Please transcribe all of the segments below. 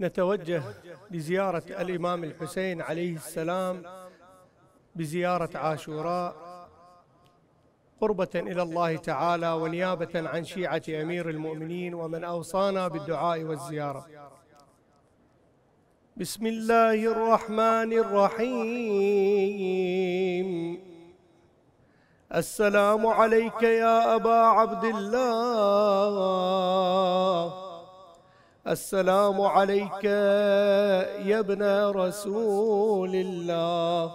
نتوجه لزيارة الإمام الحسين عليه السلام بزيارة عاشوراء قربة إلى الله تعالى ونيابة عن شيعة أمير المؤمنين ومن أوصانا بالدعاء والزيارة بسم الله الرحمن الرحيم السلام عليك يا أبا عبد الله السلام عليك يا ابن رسول الله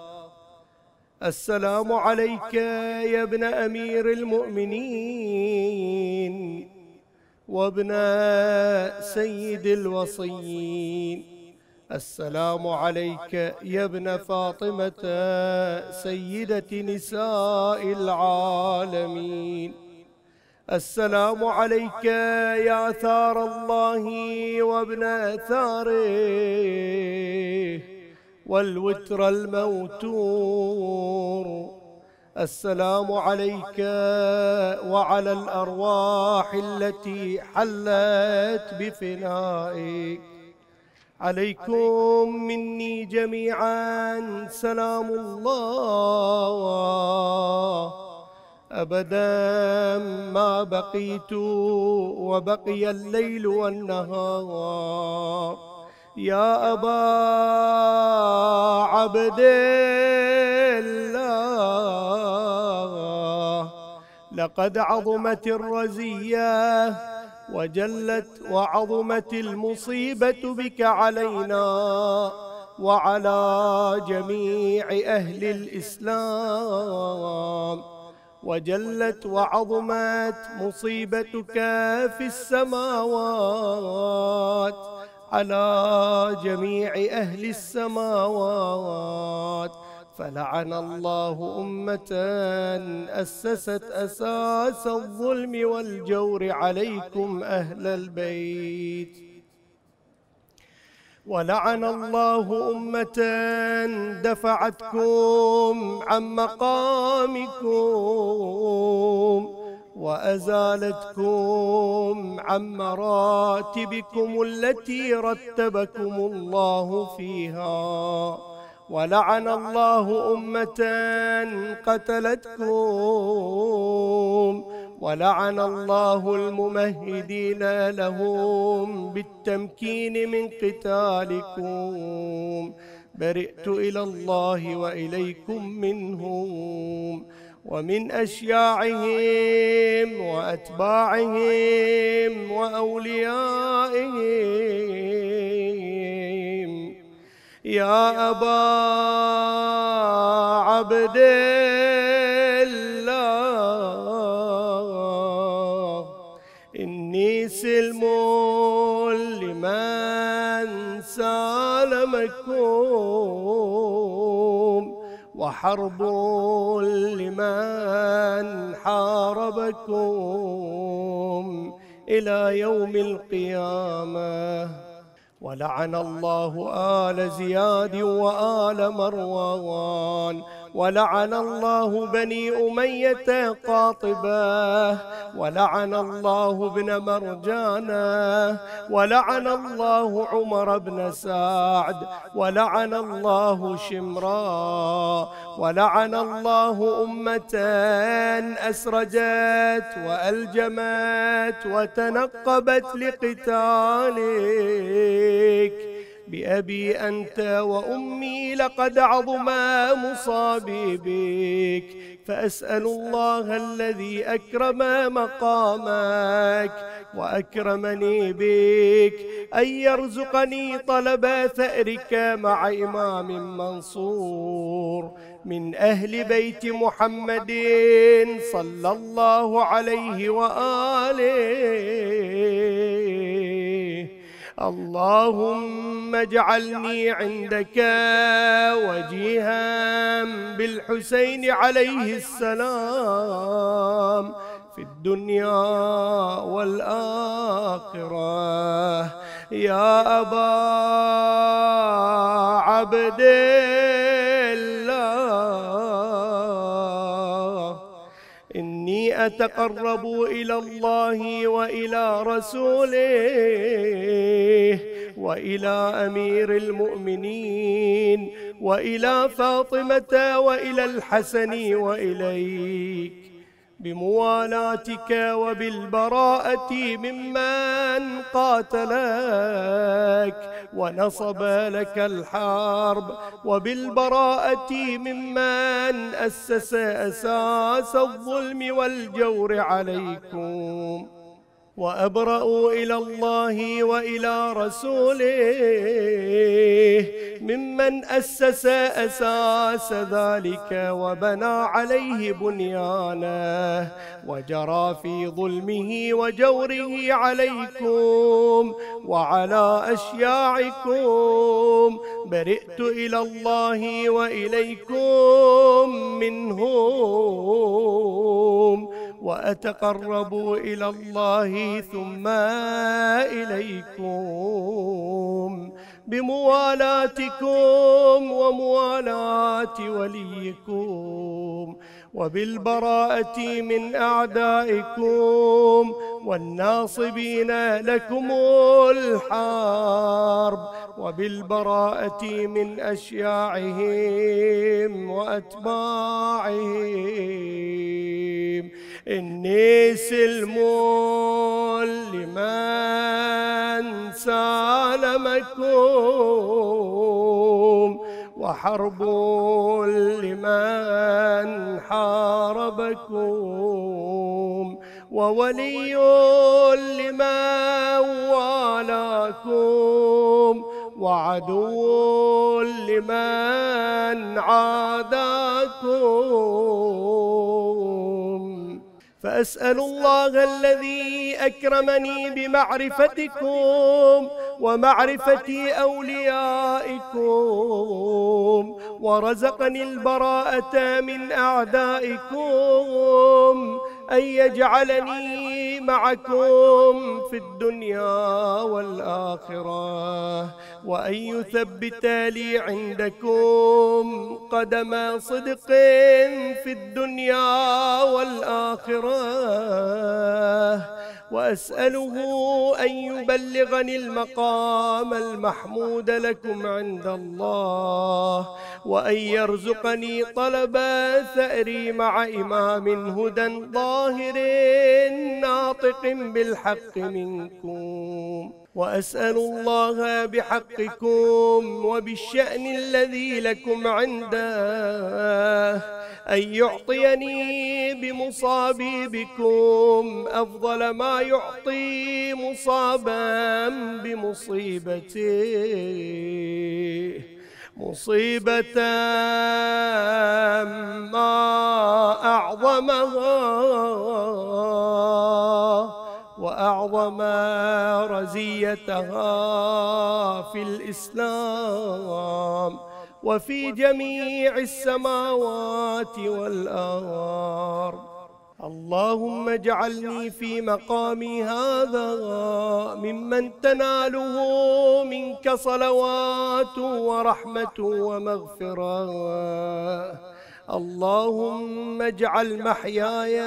السلام عليك يا ابن امير المؤمنين وابن سيد الوصيين السلام عليك يا ابن فاطمه سيده نساء العالمين السلام عليك يا ثار الله وابن ثاره والوتر الموتور السلام عليك وعلى الأرواح التي حلت بفنائك عليكم مني جميعا سلام الله أبدا ما بقيت وبقي الليل والنهار يا أبا عبد الله لقد عظمت الرزية وجلت وعظمت المصيبة بك علينا وعلى جميع أهل الإسلام وجلت وعظمت مصيبتك في السماوات على جميع أهل السماوات فلعن الله أمة أسست أساس الظلم والجور عليكم أهل البيت ولعن الله أمة دفعتكم عن مقامكم وأزالتكم عن مراتبكم التي رتبكم الله فيها ولعن الله أمة قتلتكم ولعن الله الممهدين لهم بالتمكين من قتالكم برئت إلى الله وإليكم منهم ومن أشياعهم وأتباعهم وأوليائهم يا أبا عبدين وحرب لمن حاربكم إلى يوم القيامة ولعن الله آل زياد وآل مروان ولعن الله بني أمية قاطبة ولعن الله بن مرجانا ولعن الله عمر بن سعد ولعن الله شمرا ولعن الله أمة أسرجت وألجمت وتنقبت لقتالك بأبي أنت وأمي لقد عظما مصابي بك فأسأل الله الذي أكرم مقامك وأكرمني بك أن يرزقني طلب ثأرك مع إمام منصور من أهل بيت محمد صلى الله عليه وآله اللهم اجعلني عندك وجيها بالحسين عليه السلام في الدنيا والآخرة يا أبا عبدين تقربوا إلى الله وإلى رسوله وإلى أمير المؤمنين وإلى فاطمة وإلى الحسن وإليك بموالاتك وبالبراءة ممن قاتلك ونصب لك الحرب وبالبراءة ممن أسس أساس الظلم والجور عليكم وابرأوا الى الله والى رسوله ممن اسس اساس ذلك وبنى عليه بنيانه وجرى في ظلمه وجوره عليكم وعلى اشياعكم برئت الى الله واليكم منهم وأتقرب إلى الله ثم إليكم بموالاتكم وموالاة وليكم وبالبراءة من أعدائكم والناصبين لكم الحرب وبالبراءة من أشياعهم وأتباعهم إني سلم لمن سالمكم وحرب لمن حاربكم وولي لمن والاكم وعدو لمن عاداكم فأسأل الله الذي أكرمني بمعرفتكم ومعرفة أوليائكم ورزقني البراءة من أعدائكم أن يجعلني معكم في الدنيا والآخرة وأن يثبت لي عندكم قدم صدق في الدنيا والآخرة وأسأله أن يبلغني المقام المحمود لكم عند الله وأن يرزقني طلب ثأري مع إمام هدى ظاهر ناطق بالحق منكم وأسأل الله بحقكم وبالشأن الذي لكم عنده أن يعطيني بمصابي بكم أفضل ما يعطي مصابا بمصيبتي مصيبة ما أعظمها وأعظم رزيتها في الإسلام وفي جميع السماوات والأرض اللهم اجعلني في مقامي هذا ممن تناله منك صلوات ورحمة ومغفرة اللهم اجعل محياي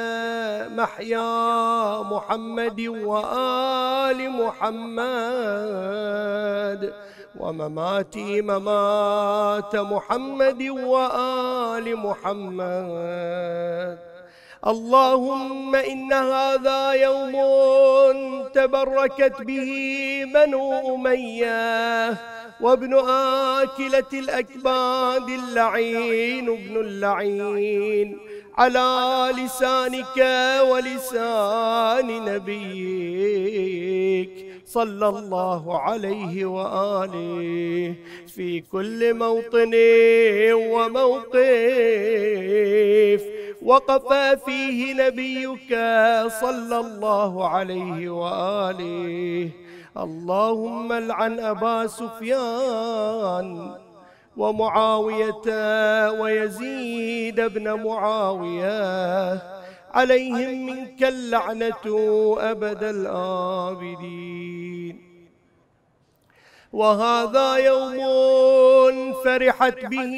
محيا محمد وآل محمد ومماتي ممات محمد وآل محمد اللهم إن هذا يوم تبركت به بنو أمية وابن آكلة الأكباد اللعين ابن اللعين على لسانك ولسان نبيك صلى الله عليه وآله في كل موطن وموقف وقف فيه نبيك صلى الله عليه وآله اللهم العن أبا سفيان ومعاوية ويزيد بن معاوية عليهم منك اللعنة أبد الآبدين وهذا يوم فرحت به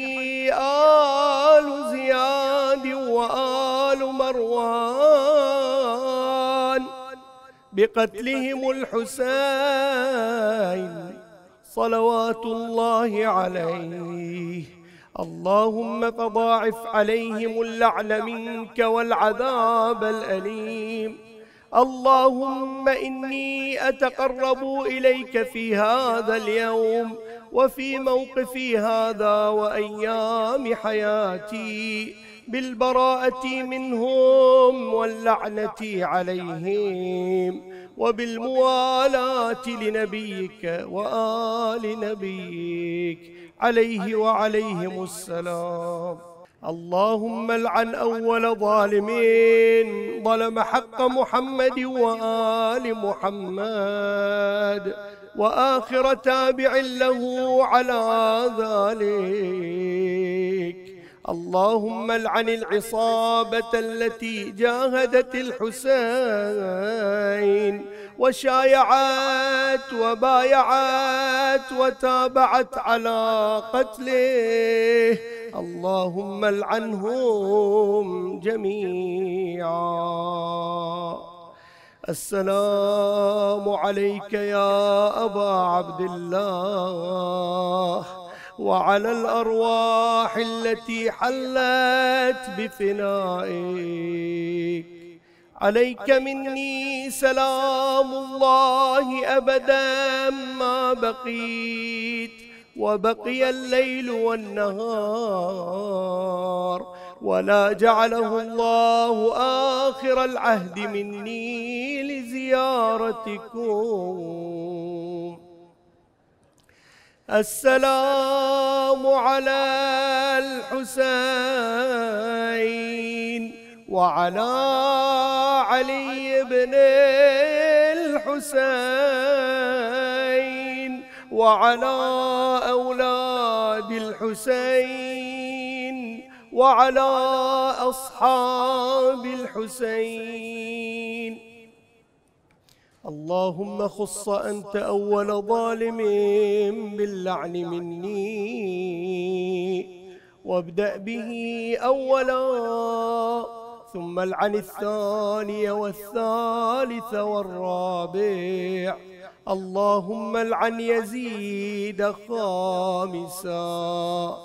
آل زياد وآل مروان بقتلهم الحسين صلوات الله عليه اللهم فضاعف عليهم اللعن منك والعذاب الأليم اللهم إني أتقرب إليك في هذا اليوم وفي موقفي هذا وأيام حياتي بالبراءة منهم واللعنة عليهم وبالموالاة لنبيك وآل نبيك عليه وعليهم السلام اللهم العن أول ظالمين ظلم حق محمد وآل محمد وآخر تابع له على ذلك اللهم العن العصابة التي جاهدت الحسين وشايعت وبايعت وتابعت على قتله اللهم العنهم جميعا السلام عليك يا أبا عبد الله وعلى الأرواح التي حلت بفنائك عليك مني سلام الله أبدا ما بقيت وبقي الليل والنهار ولا جعله الله آخر العهد مني لزيارتكم السلام على الحسين وعلى علي بن الحسين وعلى أولاد الحسين وعلى أصحاب الحسين اللهم خص أنت أول ظالم باللعن مني وابدأ به أولا ثم العن الثاني والثالث والرابع اللهم العن يزيد خامسا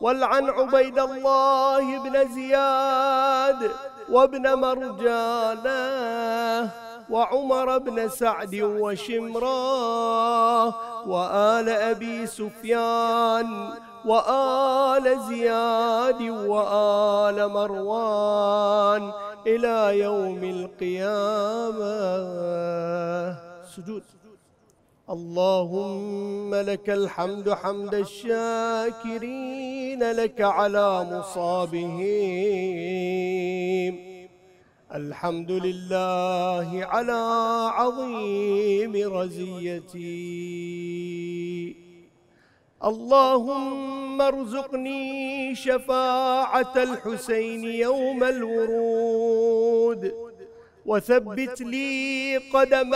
والعن عبيد الله بن زياد وابن مرجانه وعمر بن سعد وشمراه وآل أبي سفيان وآل زياد وآل مروان إلى يوم القيامة سجود اللهم لك الحمد حمد الشاكرين لك على مصابهم الحمد لله على عظيم رزيتي اللهم ارزقني شفاعة الحسين يوم الورود وثبت لي قدم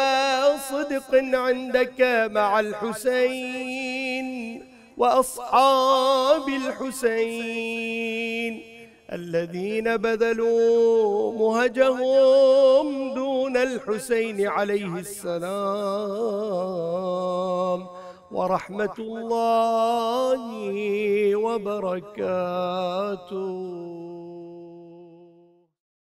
صدق عندك مع الحسين وأصحاب الحسين الذين بذلوا مهجهم دون الحسين عليه السلام ورحمة الله وبركاته